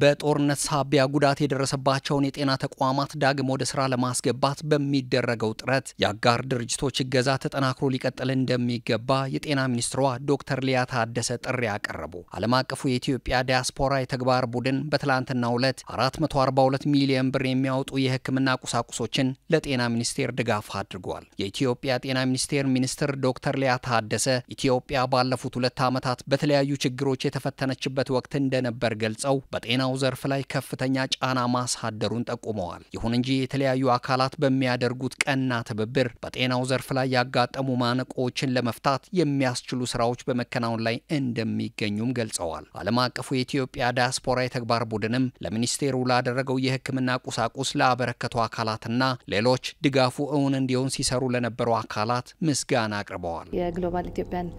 በጦርነት ሳቢያ ጉዳት የደረሰባቸውን የጤና ተቋማት ዳግም ወደ ስራ ለማስገባት በሚደረገው ጥረት የአጋር ድርጅቶች እገዛ ተጠናክሮ ሊቀጥል እንደሚገባ የጤና ሚኒስትሯ ዶክተር ሊያ ታደሰ ጥሪ አቀረቡ። ዓለም አቀፉ የኢትዮጵያ ዲያስፖራ የተግባር ቡድን በትላንትናው ዕለት 442 ሚሊዮን ብር የሚያወጡ የሕክምና ቁሳቁሶችን ለጤና ሚኒስቴር ድጋፍ አድርጓል። የኢትዮጵያ ጤና ሚኒስቴር ሚኒስትር ዶክተር ሊያ ታደሰ ኢትዮጵያ ባለፉት ሁለት ዓመታት በተለያዩ ችግሮች የተፈተነችበት ወቅት እንደነበር ገልጸው በጤና በጤናው ዘርፍ ላይ ከፍተኛ ጫና ማሳደሩን ጠቁመዋል። ይሁን እንጂ የተለያዩ አካላት በሚያደርጉት ቀና ትብብር በጤናው ዘርፍ ላይ ያጋጠሙ ማነቆዎችን ለመፍታት የሚያስችሉ ስራዎች በመከናወን ላይ እንደሚገኙም ገልጸዋል። ዓለም አቀፉ የኢትዮጵያ ዲያስፖራ የተግባር ቡድንም ለሚኒስቴሩ ላደረገው የሕክምና ቁሳቁስ ላበረከቱ አካላትና ሌሎች ድጋፉ እውን እንዲሆን ሲሰሩ ለነበሩ አካላት ምስጋና አቅርበዋል። የግሎባል ኢትዮጵያን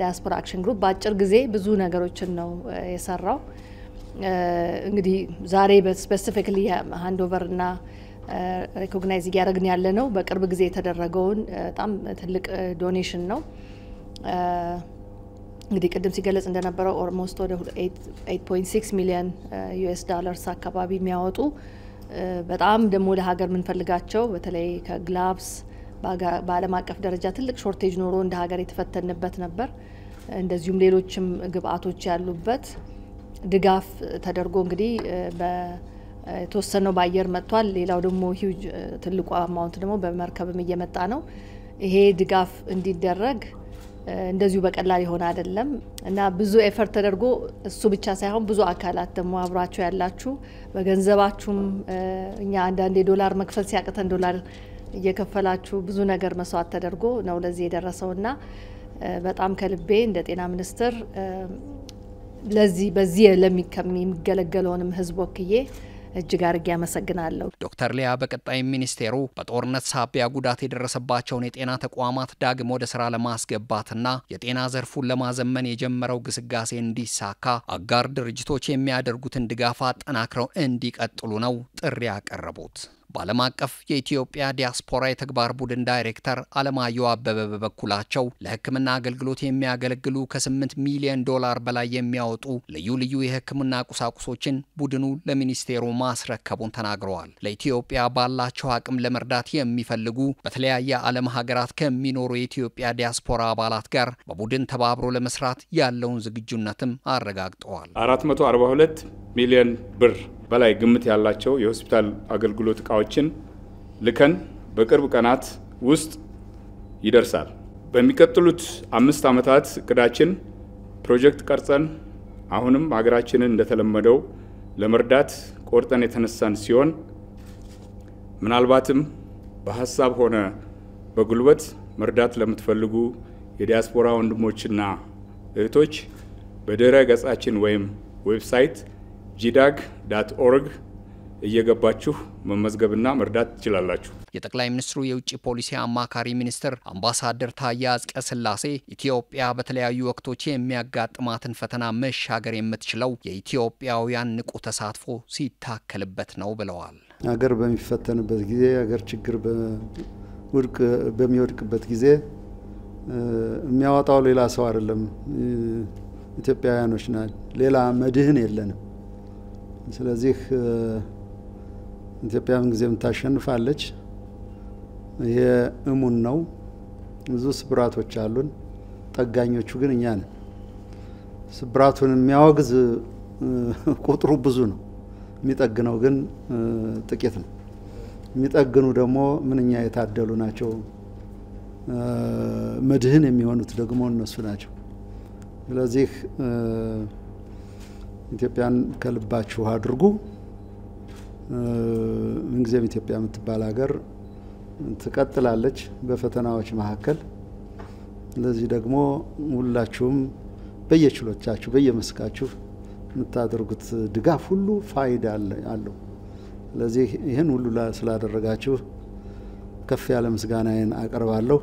ዲያስፖራ አክሽን ግሩፕ በአጭር ጊዜ ብዙ ነገሮችን ነው የሰራው። እንግዲህ ዛሬ በስፔሲፊክሊ ሃንዶቨር እና ሪኮግናይዝ እያደረግን ያለ ነው። በቅርብ ጊዜ የተደረገውን በጣም ትልቅ ዶኔሽን ነው። እንግዲህ ቅድም ሲገለጽ እንደነበረው ኦልሞስት ወደ 8.6 ሚሊዮን ዩኤስ ዳለርስ አካባቢ የሚያወጡ በጣም ደግሞ ለሀገር የምንፈልጋቸው በተለይ ከግላብስ በዓለም አቀፍ ደረጃ ትልቅ ሾርቴጅ ኖሮ እንደ ሀገር የተፈተንበት ነበር። እንደዚሁም ሌሎችም ግብአቶች ያሉበት ድጋፍ ተደርጎ እንግዲህ የተወሰነው በአየር መጥቷል። ሌላው ደግሞ ሂውጅ ትልቁ አማውንት ደግሞ በመርከብም እየመጣ ነው። ይሄ ድጋፍ እንዲደረግ እንደዚሁ በቀላል የሆነ አይደለም እና ብዙ ኤፈርት ተደርጎ እሱ ብቻ ሳይሆን ብዙ አካላት ደግሞ አብራቸው ያላችሁ በገንዘባችሁም እኛ አንዳንዴ ዶላር መክፈል ሲያቅተን ዶላር እየከፈላችሁ ብዙ ነገር መስዋዕት ተደርጎ ነው ለዚህ የደረሰው እና በጣም ከልቤ እንደ ጤና ሚኒስትር ለዚህ በዚህ ለሚገለገለውንም ህዝብ ወክዬ እጅግ አድርጌ አመሰግናለሁ። ዶክተር ሊያ በቀጣይ ሚኒስቴሩ በጦርነት ሳቢያ ጉዳት የደረሰባቸውን የጤና ተቋማት ዳግም ወደ ስራ ለማስገባትና የጤና ዘርፉን ለማዘመን የጀመረው ግስጋሴ እንዲሳካ አጋር ድርጅቶች የሚያደርጉትን ድጋፍ አጠናክረው እንዲቀጥሉ ነው ጥሪ ያቀረቡት። በዓለም አቀፍ የኢትዮጵያ ዲያስፖራ የተግባር ቡድን ዳይሬክተር አለማየሁ አበበ በበኩላቸው ለሕክምና አገልግሎት የሚያገለግሉ ከ8 ሚሊዮን ዶላር በላይ የሚያወጡ ልዩ ልዩ የሕክምና ቁሳቁሶችን ቡድኑ ለሚኒስቴሩ ማስረከቡን ተናግረዋል። ለኢትዮጵያ ባላቸው አቅም ለመርዳት የሚፈልጉ በተለያየ ዓለም ሀገራት ከሚኖሩ የኢትዮጵያ ዲያስፖራ አባላት ጋር በቡድን ተባብሮ ለመስራት ያለውን ዝግጁነትም አረጋግጠዋል። 442 ሚሊዮን ብር በላይ ግምት ያላቸው የሆስፒታል አገልግሎት እቃዎችን ልከን በቅርብ ቀናት ውስጥ ይደርሳል። በሚቀጥሉት አምስት ዓመታት እቅዳችን ፕሮጀክት ቀርጸን አሁንም ሀገራችንን እንደተለመደው ለመርዳት ቆርጠን የተነሳን ሲሆን ምናልባትም በሀሳብ ሆነ በጉልበት መርዳት ለምትፈልጉ የዲያስፖራ ወንድሞችና እህቶች በድረ ገጻችን ወይም ዌብሳይት ጂዳግ ዳት ኦርግ እየገባችሁ መመዝገብና መርዳት ትችላላችሁ። የጠቅላይ ሚኒስትሩ የውጭ ፖሊሲ አማካሪ ሚኒስትር አምባሳደር ታዬ አጽቀሥላሴ ኢትዮጵያ በተለያዩ ወቅቶች የሚያጋጥማትን ፈተና መሻገር የምትችለው የኢትዮጵያውያን ንቁ ተሳትፎ ሲታከልበት ነው ብለዋል። አገር በሚፈተንበት ጊዜ፣ አገር ችግር በሚወድቅበት ጊዜ የሚያወጣው ሌላ ሰው አይደለም፣ ኢትዮጵያውያኖች ናል። ሌላ መድህን የለንም። ስለዚህ ኢትዮጵያ ምንጊዜም ታሸንፋለች። ይሄ እሙን ነው። ብዙ ስብራቶች አሉን። ጠጋኞቹ ግን እኛ ነን። ስብራቱን የሚያወግዝ ቁጥሩ ብዙ ነው። የሚጠግነው ግን ጥቂት ነው። የሚጠግኑ ደግሞ ምንኛ የታደሉ ናቸው። መድህን የሚሆኑት ደግሞ እነሱ ናቸው። ስለዚህ ኢትዮጵያን ከልባችሁ አድርጉ። ምንጊዜም ኢትዮጵያ የምትባል ሀገር ትቀጥላለች በፈተናዎች መካከል። ለዚህ ደግሞ ሁላችሁም በየችሎቻችሁ በየመስካችሁ የምታደርጉት ድጋፍ ሁሉ ፋይዳ አለው። ስለዚህ ይህን ሁሉ ስላደረጋችሁ ከፍ ያለ ምስጋናዬን አቀርባለሁ።